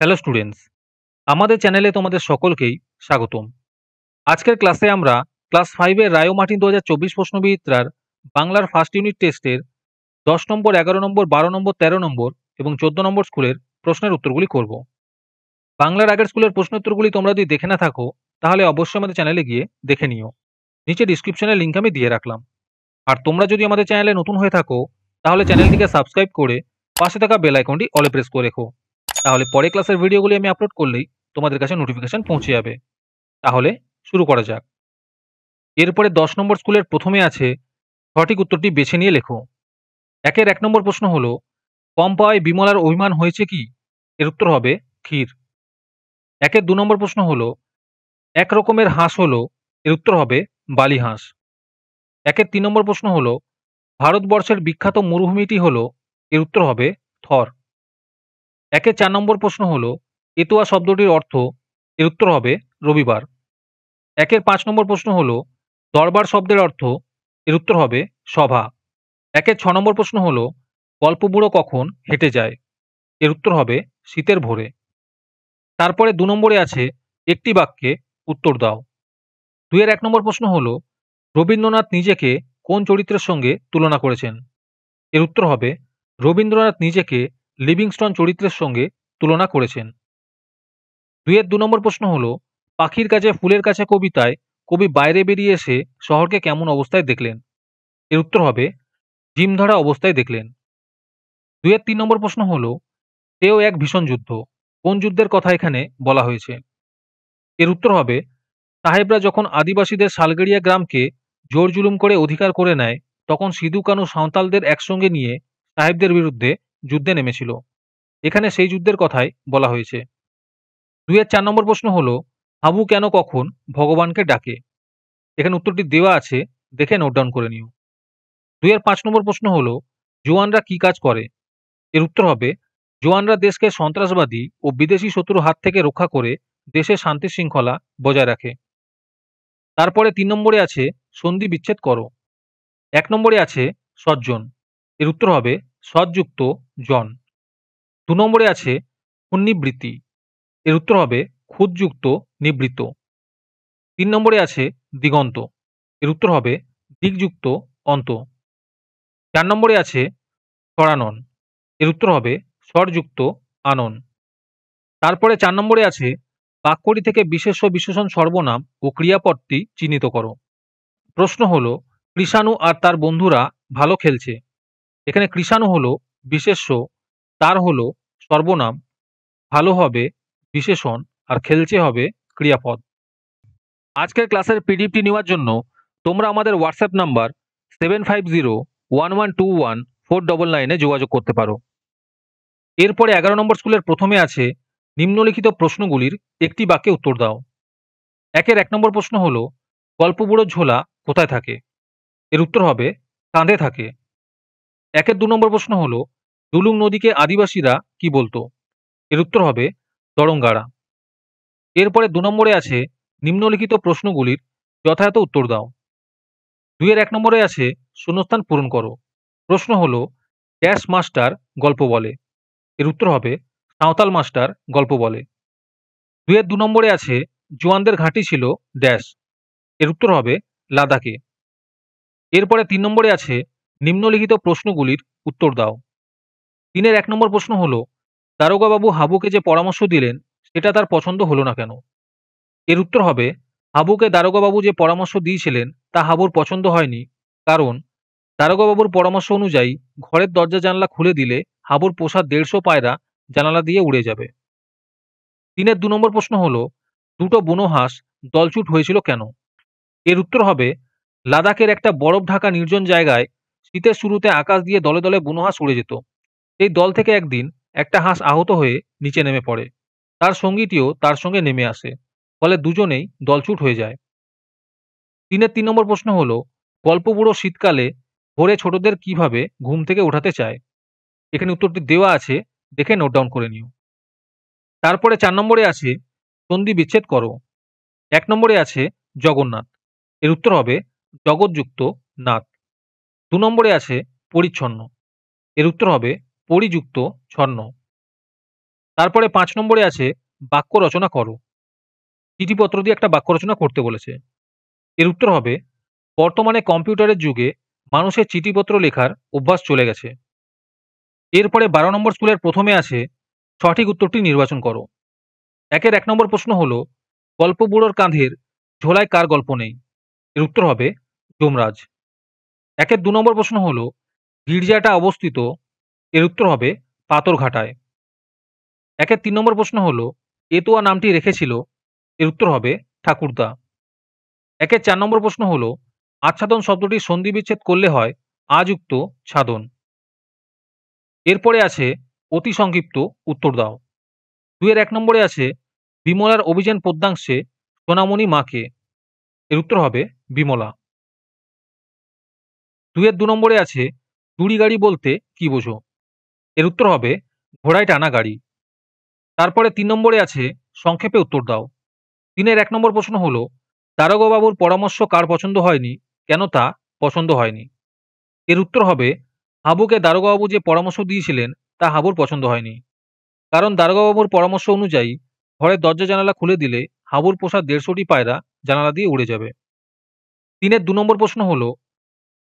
hello students আমাদের চ্যানেলে তোমাদের সকলকেই স্বাগতম আজকের ক্লাসে আমরা ক্লাস ফাইভের রায়ো মার্টিন দু হাজার চব্বিশ প্রশ্নবিদ্রার বাংলার ফার্স্ট ইউনিট টেস্টের দশ নম্বর এগারো নম্বর বারো নম্বর তেরো নম্বর এবং চোদ্দ নম্বর স্কুলের প্রশ্নের উত্তরগুলি করব বাংলার আগের স্কুলের প্রশ্ন উত্তরগুলি তোমরা যদি দেখে না থাকো তাহলে অবশ্যই আমাদের চ্যানেলে গিয়ে দেখে নিও নিচে ডিসক্রিপশনের লিঙ্ক আমি দিয়ে রাখলাম আর তোমরা যদি আমাদের চ্যানেলে নতুন হয়ে থাকো তাহলে চ্যানেলটিকে সাবস্ক্রাইব করে পাশে থাকা বেল আইকনটি অলে প্রেস করে রেখো তাহলে পরে ক্লাসের ভিডিওগুলি আমি আপলোড করলেই তোমাদের কাছে নোটিফিকেশান পৌঁছে যাবে তাহলে শুরু করা যাক এরপরে দশ নম্বর স্কুলের প্রথমে আছে সঠিক উত্তরটি বেছে নিয়ে লেখো একের এক নম্বর প্রশ্ন হলো কম পাওয়ায় বিমলার অভিমান হয়েছে কি এর উত্তর হবে ক্ষীর একের দু নম্বর প্রশ্ন হলো এক রকমের হাঁস হলো এর উত্তর হবে বালি হাঁস একের তিন নম্বর প্রশ্ন হলো ভারতবর্ষের বিখ্যাত মরুভূমিটি হলো এর উত্তর হবে থর একে চার নম্বর প্রশ্ন হলো এতুয়া শব্দটির অর্থ এর উত্তর হবে রবিবার একের পাঁচ নম্বর প্রশ্ন হলো দরবার শব্দের অর্থ এর উত্তর হবে সভা একের ছ নম্বর প্রশ্ন হলো গল্পবুড়ো কখন হেঁটে যায় এর উত্তর হবে শীতের ভোরে তারপরে দু নম্বরে আছে একটি বাক্যে উত্তর দাও দুইয়ের এক নম্বর প্রশ্ন হলো রবীন্দ্রনাথ নিজেকে কোন চরিত্রের সঙ্গে তুলনা করেছেন এর উত্তর হবে রবীন্দ্রনাথ নিজেকে লিভিংস্টন চরিত্রের সঙ্গে তুলনা করেছেন দুয়ের দু নম্বর প্রশ্ন হল পাখির কাছে ফুলের কাছে কবিতায় কবি বাইরে বেরিয়ে এসে শহরকে কেমন অবস্থায় দেখলেন এর উত্তর হবে জিম ধরা অবস্থায় দেখলেন দুয়ের তিন নম্বর প্রশ্ন হল তেও এক ভীষণ যুদ্ধ কোন যুদ্ধের কথা এখানে বলা হয়েছে এর উত্তর হবে সাহেবরা যখন আদিবাসীদের শালগেড়িয়া গ্রামকে জোর জুলুম করে অধিকার করে নেয় তখন সিধু কানু সাঁওতালদের একসঙ্গে নিয়ে সাহেবদের বিরুদ্ধে যুদ্ধে নেমেছিল এখানে সেই যুদ্ধের কথাই বলা হয়েছে দুইয়ের চার নম্বর প্রশ্ন হল হাবু কেন কখন ভগবানকে ডাকে এখানে উত্তরটি দেওয়া আছে দেখে নোট ডাউন করে নিও দুইয়ের পাঁচ নম্বর প্রশ্ন হল জোয়ানরা কি কাজ করে এর উত্তর হবে জোয়ানরা দেশকে সন্ত্রাসবাদী ও বিদেশি শত্রুর হাত থেকে রক্ষা করে দেশে শান্তি শৃঙ্খলা বজায় রাখে তারপরে তিন নম্বরে আছে সন্ধি বিচ্ছেদ করো এক নম্বরে আছে সজ্জন এর উত্তর হবে সৎযুক্ত জন দু নম্বরে আছে সন্নিবৃত্তি এর উত্তর হবে ক্ষুদযুক্ত নিবৃত্ত তিন নম্বরে আছে দিগন্ত এর উত্তর হবে দিকযুক্ত অন্ত চার নম্বরে আছে সরানন এর উত্তর হবে স্বরযুক্ত আনন তারপরে চার নম্বরে আছে বাক্যটি থেকে বিশেষ বিশেষণ সর্বনাম ও ক্রিয়াপদটি চিহ্নিত করো প্রশ্ন হলো কৃষাণু আর তার বন্ধুরা ভালো খেলছে এখানে কৃষাণু হলো বিশেষ্য তার হলো সর্বনাম ভালো হবে বিশেষণ আর খেলছে হবে ক্রিয়াপদ আজকের ক্লাসের পিডিএফটি নেওয়ার জন্য তোমরা আমাদের WhatsApp number seven five zero one one two one four double নাইনে যোগাযোগ করতে পারো এরপরে এগারো নম্বর স্কুলের প্রথমে আছে নিম্নলিখিত প্রশ্নগুলির একটি বাক্যে উত্তর দাও একের এক নম্বর প্রশ্ন হলো গল্পবুড়ো ঝোলা কোথায় থাকে এর উত্তর হবে কাঁধে থাকে একের দু নম্বর প্রশ্ন হলো দুলুং নদীকে আদিবাসীরা কি বলতো এর উত্তর হবে দরঙ্গাড়া এরপরে দু নম্বরে আছে নিম্নলিখিত প্রশ্নগুলির যথাযথ উত্তর দাও দুইয়ের এক নম্বরে আছে শূন্যস্থান পূরণ করো প্রশ্ন হলো ড্যাশ মাস্টার গল্প বলে এর উত্তর হবে সাঁওতাল মাস্টার গল্প বলে দুয়ের দু নম্বরে আছে জোয়ানদের ঘাঁটি ছিল ড্যাশ এর উত্তর হবে লাদাখে এরপরে তিন নম্বরে আছে নিম্নলিখিত প্রশ্নগুলির উত্তর দাও তিনের এক নম্বর প্রশ্ন হল দারোগাবাবু হাবুকে যে পরামর্শ দিলেন সেটা তার পছন্দ হলো না কেন এর উত্তর হবে হাবুকে দারোগাবাবু যে পরামর্শ দিয়েছিলেন তা হাবুর পছন্দ হয়নি কারণ দারোগাবাবুর পরামর্শ অনুযায়ী ঘরের দরজা জানলা খুলে দিলে হাবুর পোষা দেড়শো পায়রা জানালা দিয়ে উড়ে যাবে তিনের দু নম্বর প্রশ্ন হলো দুটো বুনোহাঁস দলছুট হয়েছিল কেন এর উত্তর হবে লাদাখের একটা বরফ ঢাকা নির্জন জায়গায় শীতের শুরুতে আকাশ দিয়ে দলে দলে বুনো হাঁস উড়ে যেত সেই দল থেকে একদিন একটা হাঁস আহত হয়ে নিচে নেমে পড়ে তার সঙ্গীটিও তার সঙ্গে নেমে আসে ফলে দুজনেই দলছুট হয়ে যায় তিনের তিন নম্বর প্রশ্ন হল গল্প বুড়ো শীতকালে ভোরে ছোটদের কিভাবে ঘুম থেকে ওঠাতে চায় এখানে উত্তরটি দেওয়া আছে দেখে নোট ডাউন করে নিও তারপরে চার নম্বরে আছে সন্ধি বিচ্ছেদ করো এক নম্বরে আছে জগন্নাথ এর উত্তর হবে জগৎযুক্ত নাথ দু নম্বরে আছে পরিচ্ছন্ন এর উত্তর হবে পরিযুক্ত ছন্ন তারপরে পাঁচ নম্বরে আছে বাক্য রচনা করো চিঠিপত্র দিয়ে একটা বাক্য রচনা করতে বলেছে এর উত্তর হবে বর্তমানে কম্পিউটারের যুগে মানুষের চিঠিপত্র লেখার অভ্যাস চলে গেছে এরপরে বারো নম্বর স্কুলের প্রথমে আছে সঠিক উত্তরটি নির্বাচন করো একের এক নম্বর প্রশ্ন হল গল্প বুড়োর কাঁধের ঝোলায় কার গল্প নেই এর উত্তর হবে যমরাজ একের দু নম্বর প্রশ্ন হল গির্জাটা অবস্থিত এর উত্তর হবে পাথরঘাটায় একের তিন নম্বর প্রশ্ন হল এতোয়া নামটি রেখেছিল এর উত্তর হবে ঠাকুরদা একের চার নম্বর প্রশ্ন হল আচ্ছাদন শব্দটি সন্ধি বিচ্ছেদ করলে হয় আযুক্ত ছাদন এরপরে আছে অতি সংক্ষিপ্ত উত্তর দাও দুয়ের এক নম্বরে আছে বিমলার অভিযান পদ্যাংশে সোনামণি মাকে এর উত্তর হবে বিমলা দুয়ের দু নম্বরে আছে দুড়ি গাড়ি বলতে কি বোঝো এর উত্তর হবে ঘোড়ায় টানা গাড়ি তারপরে তিন নম্বরে আছে সংক্ষেপে উত্তর দাও তিনের এক নম্বর প্রশ্ন হলো দারোগাবাবুর পরামর্শ কার পছন্দ হয়নি কেন তা পছন্দ হয়নি এর উত্তর হবে হাবুকে দারোগাবাবু যে পরামর্শ দিয়েছিলেন তা হাবুর পছন্দ হয়নি কারণ দারোগাবাবুর পরামর্শ অনুযায়ী ঘরের দরজা জানালা খুলে দিলে হাবুর পোষা দেড়শোটি পায়রা জানালা দিয়ে উড়ে যাবে তিনের দু নম্বর প্রশ্ন হলো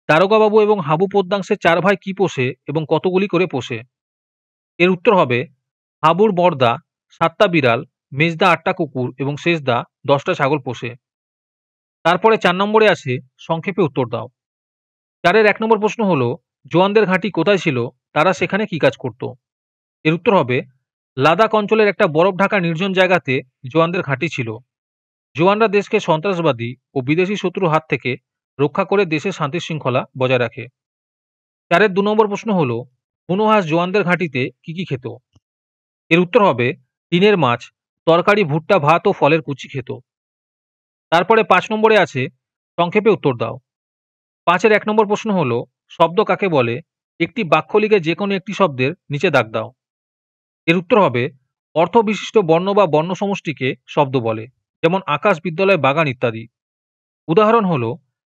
দারোগাবাবু এবং হাবু পদ্মাংশের চার ভাই কি পোষে এবং কতগুলি করে পোষে এর উত্তর হবে হাবুর বর্দা সাতটা বিড়াল মেজদা আটটা কুকুর এবং শেষদা দশটা ছাগল পোষে তারপরে চার নম্বরে আসে সংক্ষেপে উত্তর দাও চারের এক নম্বর প্রশ্ন হল জোয়ানদের ঘাঁটি কোথায় ছিল তারা সেখানে কি কাজ করত এর উত্তর হবে লাদাখ অঞ্চলের একটা বরফ ঢাকা নির্জন জায়গাতে জোয়ানদের ঘাঁটি ছিল জোয়ানরা দেশকে সন্ত্রাসবাদী ও বিদেশি শত্রুর হাত থেকে রক্ষা করে দেশে শান্তি শৃঙ্খলা বজায় রাখে চারের দু নম্বর প্রশ্ন হল হাঁস জোয়ানদের ঘাঁটিতে কি কি খেত এর উত্তর হবে টিনের মাছ তরকারি ভুট্টা ভাত ও ফলের কুচি খেত তারপরে পাঁচ নম্বরে আছে সংক্ষেপে উত্তর দাও পাঁচের এক নম্বর প্রশ্ন হল শব্দ কাকে বলে একটি বাক্য লিখে যে কোনো একটি শব্দের নিচে দাগ দাও এর উত্তর হবে অর্থ বিশিষ্ট বর্ণ বা বর্ণ সমষ্টিকে শব্দ বলে যেমন আকাশ বিদ্যালয় বাগান ইত্যাদি উদাহরণ হলো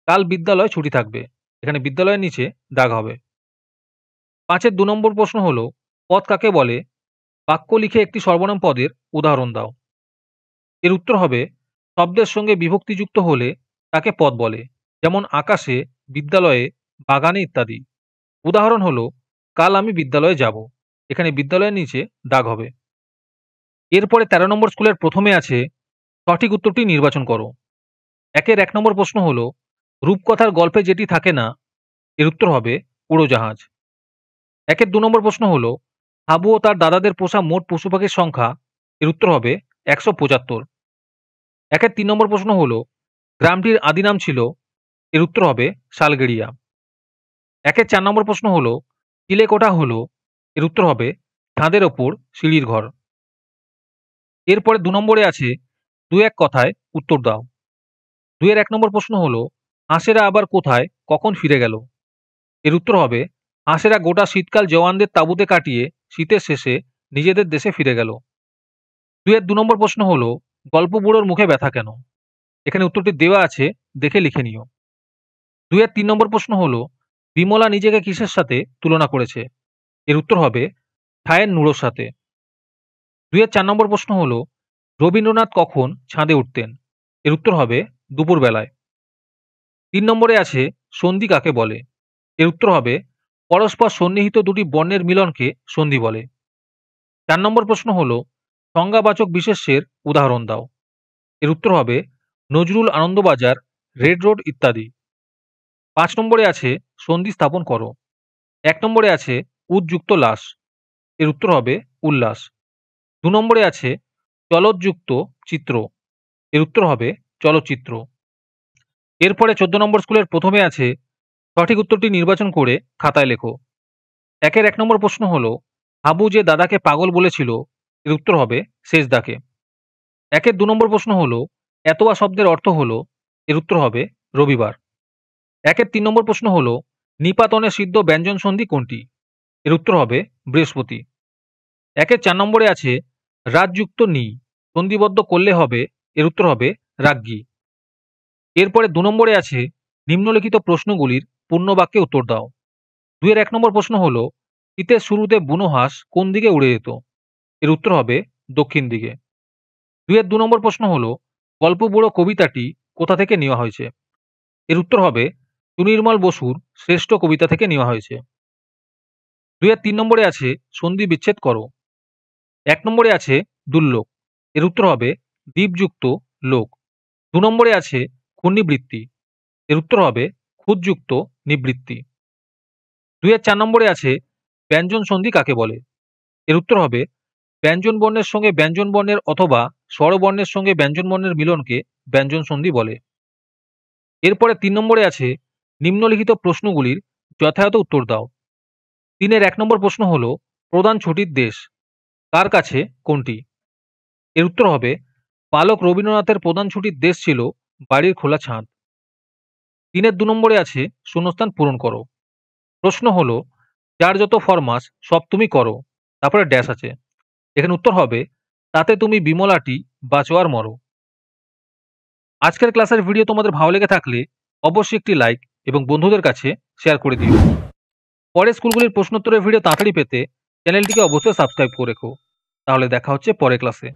কাল বিদ্যালয় ছুটি থাকবে এখানে বিদ্যালয়ের নিচে দাগ হবে পাঁচের দু নম্বর প্রশ্ন হল পদ কাকে বলে বাক্য লিখে একটি সর্বনাম পদের উদাহরণ দাও এর উত্তর হবে শব্দের সঙ্গে বিভক্তিযুক্ত হলে তাকে পদ বলে যেমন আকাশে বিদ্যালয়ে বাগানে ইত্যাদি উদাহরণ হলো কাল আমি বিদ্যালয়ে যাব এখানে বিদ্যালয়ের নিচে দাগ হবে এরপরে তেরো নম্বর স্কুলের প্রথমে আছে সঠিক উত্তরটি নির্বাচন করো একের এক নম্বর প্রশ্ন হলো রূপকথার গল্পে যেটি থাকে না এর উত্তর হবে উড়োজাহাজ একের দু নম্বর প্রশ্ন হল হাবু ও তার দাদাদের পোষা মোট পশু পাখির সংখ্যা এর উত্তর হবে একশো পঁচাত্তর একের তিন নম্বর প্রশ্ন হল গ্রামটির আদি নাম ছিল এর উত্তর হবে শালগেড়িয়া একের চার নম্বর প্রশ্ন হল চিলেকোটা হল এর উত্তর হবে ধাঁদের ওপর সিঁড়ির ঘর এরপরে দু নম্বরে আছে দু এক কথায় উত্তর দাও দুয়ের এক নম্বর প্রশ্ন হলো হাঁসেরা আবার কোথায় কখন ফিরে গেল এর উত্তর হবে হাঁসেরা গোটা শীতকাল জওয়ানদের তাঁবুতে কাটিয়ে শীতের শেষে নিজেদের দেশে ফিরে গেল দুয়ের দু নম্বর প্রশ্ন হলো গল্প বুড়োর মুখে ব্যথা কেন এখানে উত্তরটি দেওয়া আছে দেখে লিখে নিও দুয়ের তিন নম্বর প্রশ্ন হলো বিমলা নিজেকে কিসের সাথে তুলনা করেছে এর উত্তর হবে ঠায়ের নুড়োর সাথে দুয়ের চার নম্বর প্রশ্ন হলো রবীন্দ্রনাথ কখন ছাঁদে উঠতেন এর উত্তর হবে দুপুরবেলায় তিন নম্বরে আছে সন্ধি কাকে বলে এর উত্তর হবে পরস্পর সন্নিহিত দুটি বর্ণের মিলনকে সন্ধি বলে চার নম্বর প্রশ্ন হল সংজ্ঞাবাচক বিশেষ্যের উদাহরণ দাও এর উত্তর হবে নজরুল আনন্দবাজার রেড রোড ইত্যাদি পাঁচ নম্বরে আছে সন্ধি স্থাপন করো এক নম্বরে আছে উদযুক্ত লাশ এর উত্তর হবে উল্লাস দু নম্বরে আছে চলৎযুক্ত চিত্র এর উত্তর হবে চলচ্চিত্র এরপরে চোদ্দ নম্বর স্কুলের প্রথমে আছে সঠিক উত্তরটি নির্বাচন করে খাতায় লেখো একের এক নম্বর প্রশ্ন হলো হাবু যে দাদাকে পাগল বলেছিল এর উত্তর হবে সেজদাকে একের দু নম্বর প্রশ্ন হলো এতোয়া শব্দের অর্থ হলো এর উত্তর হবে রবিবার একের তিন নম্বর প্রশ্ন হল নিপাতনে সিদ্ধ ব্যঞ্জন সন্ধি কোনটি এর উত্তর হবে বৃহস্পতি একের চার নম্বরে আছে রাজযুক্ত নি সন্ধিবদ্ধ করলে হবে এর উত্তর হবে রাজ্ঞী এরপরে দু নম্বরে আছে নিম্নলিখিত প্রশ্নগুলির পূর্ণবাক্যে উত্তর দাও দুয়ের এক নম্বর প্রশ্ন হল শীতের শুরুতে বুনোহাঁস কোন দিকে উড়ে যেত এর উত্তর হবে দক্ষিণ দিকে দুয়ের দু নম্বর প্রশ্ন হল গল্প বুড়ো কবিতাটি কোথা থেকে নেওয়া হয়েছে এর উত্তর হবে সুনির্মল বসুর শ্রেষ্ঠ কবিতা থেকে নেওয়া হয়েছে দুয়ের তিন নম্বরে আছে সন্ধি বিচ্ছেদ করো এক নম্বরে আছে দুর্লোক এর উত্তর হবে দ্বীপযুক্ত লোক দু নম্বরে আছে খুন নিবৃত্তি এর উত্তর হবে খুদযুক্ত নিবৃত্তি দুই চার নম্বরে আছে ব্যঞ্জন সন্ধি কাকে বলে এর উত্তর হবে ব্যঞ্জন বর্ণের সঙ্গে ব্যঞ্জন বর্ণের অথবা স্বরবর্ণের সঙ্গে ব্যঞ্জন বর্ণের মিলনকে ব্যঞ্জন সন্ধি বলে এরপরে তিন নম্বরে আছে নিম্নলিখিত প্রশ্নগুলির যথাযথ উত্তর দাও তিনের এক নম্বর প্রশ্ন হল প্রধান ছুটির দেশ কার কাছে কোনটি এর উত্তর হবে পালক রবীন্দ্রনাথের প্রধান ছুটির দেশ ছিল বাড়ির খোলা ছাদ তিনের দু নম্বরে আছে শূন্যস্থান পূরণ করো প্রশ্ন হলো যার যত ফরমাস সব তুমি করো তারপরে ড্যাশ আছে এখানে উত্তর হবে তাতে তুমি বিমলাটি বাঁচো আর মরো আজকের ক্লাসের ভিডিও তোমাদের ভালো লেগে থাকলে অবশ্যই একটি লাইক এবং বন্ধুদের কাছে শেয়ার করে দিও পরের স্কুলগুলির প্রশ্নোত্তরের ভিডিও তাড়াতাড়ি পেতে চ্যানেলটিকে অবশ্যই সাবস্ক্রাইব করে রেখো তাহলে দেখা হচ্ছে পরের ক্লাসে